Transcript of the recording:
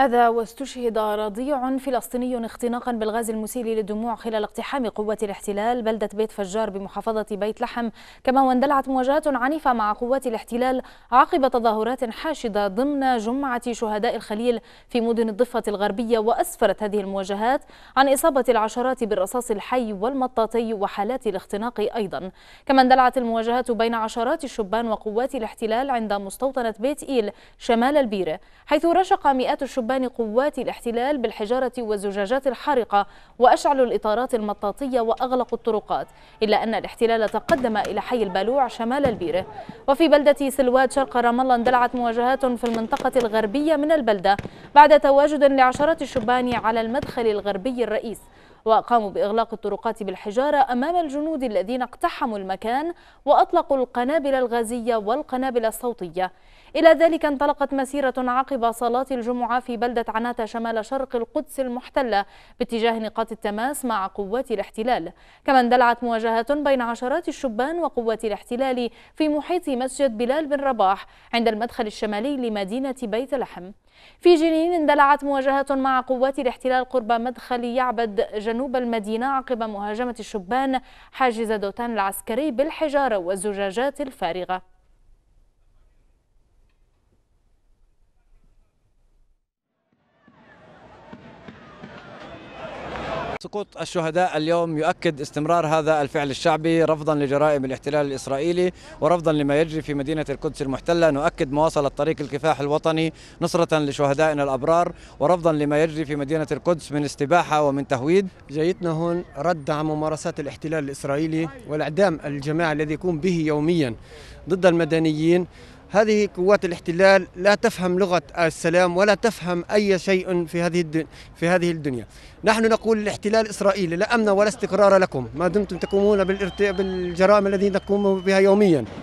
هذا واستشهد رضيع فلسطيني اختناقا بالغاز المسيل للدموع خلال اقتحام قوات الاحتلال بلدة بيت فجار بمحافظة بيت لحم كما واندلعت مواجهات عنيفة مع قوات الاحتلال عقب تظاهرات حاشدة ضمن جمعة شهداء الخليل في مدن الضفة الغربية وأسفرت هذه المواجهات عن إصابة العشرات بالرصاص الحي والمطاطي وحالات الاختناق أيضا كما اندلعت المواجهات بين عشرات الشبان وقوات الاحتلال عند مستوطنة بيت إيل شمال البيرة حيث رشق مئات الشبان استقبال قوات الاحتلال بالحجارة والزجاجات الحارقة وأشعلوا الإطارات المطاطية وأغلقوا الطرقات إلا أن الاحتلال تقدم إلى حي البالوع شمال البيرة وفي بلدة سلوات شرق رام الله اندلعت مواجهات في المنطقة الغربية من البلدة بعد تواجد لعشرات الشبان على المدخل الغربي الرئيس وقاموا بإغلاق الطرقات بالحجارة أمام الجنود الذين اقتحموا المكان وأطلقوا القنابل الغازية والقنابل الصوتية إلى ذلك انطلقت مسيرة عقب صلاة الجمعة في بلدة عناتة شمال شرق القدس المحتلة باتجاه نقاط التماس مع قوات الاحتلال كما اندلعت مواجهات بين عشرات الشبان وقوات الاحتلال في محيط مسجد بلال بن رباح عند المدخل الشمالي لمدينة بيت لحم في جنين اندلعت مواجهات مع قوات الاحتلال قرب مدخل يعبد جنوب المدينة عقب مهاجمة الشبان حاجز دوتان العسكري بالحجارة والزجاجات الفارغة سقوط الشهداء اليوم يؤكد استمرار هذا الفعل الشعبي رفضا لجرائم الاحتلال الاسرائيلي ورفضا لما يجري في مدينه القدس المحتله نؤكد مواصله طريق الكفاح الوطني نصره لشهدائنا الابرار ورفضا لما يجري في مدينه القدس من استباحه ومن تهويد جايتنا هون رد على ممارسات الاحتلال الاسرائيلي والاعدام الجماعي الذي يقوم به يوميا ضد المدنيين هذه قوات الاحتلال لا تفهم لغة السلام ولا تفهم أي شيء في هذه في هذه الدنيا. نحن نقول الاحتلال الاسرائيلي لا أمن ولا استقرار لكم ما دمتم تقومون بالجرائم التي تقومون بها يوميا.